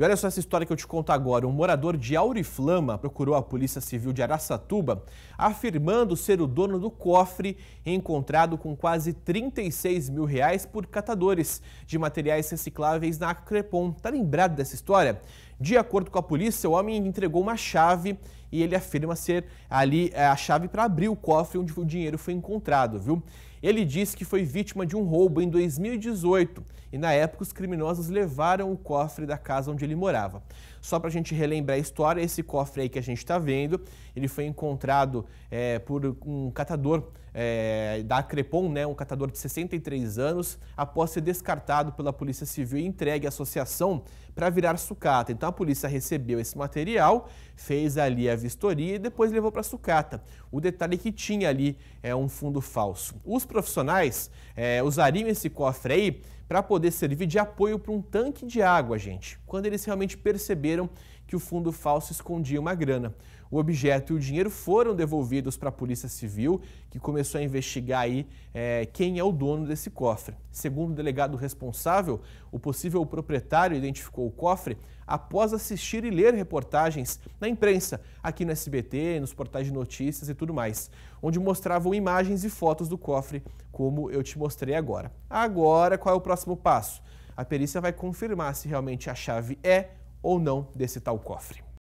E olha só essa história que eu te conto agora. Um morador de Auriflama procurou a Polícia Civil de Araçatuba, afirmando ser o dono do cofre encontrado com quase 36 mil reais por catadores de materiais recicláveis na Crepon. Tá lembrado dessa história? De acordo com a polícia, o homem entregou uma chave e ele afirma ser ali é, a chave para abrir o cofre onde o dinheiro foi encontrado, viu? Ele disse que foi vítima de um roubo em 2018 e na época os criminosos levaram o cofre da casa onde ele morava. Só para a gente relembrar a história, esse cofre aí que a gente está vendo, ele foi encontrado é, por um catador é, da Crepon, né, um catador de 63 anos, após ser descartado pela Polícia Civil e entregue à associação para virar sucata. Então a polícia recebeu esse material, fez ali a vistoria e depois levou para a sucata. O detalhe é que tinha ali é um fundo falso. Os profissionais é, usariam esse cofre aí para poder servir de apoio para um tanque de água, gente, quando eles realmente perceberam que o fundo falso escondia uma grana. O objeto e o dinheiro foram devolvidos para a Polícia Civil, que começou a investigar aí é, quem é o dono desse cofre. Segundo o delegado responsável, o possível proprietário identificou o cofre após assistir e ler reportagens na imprensa, aqui no SBT, nos portais de notícias e tudo mais, onde mostravam imagens e fotos do cofre, como eu te mostrei agora. Agora, qual é o próximo próximo passo? A perícia vai confirmar se realmente a chave é ou não desse tal cofre.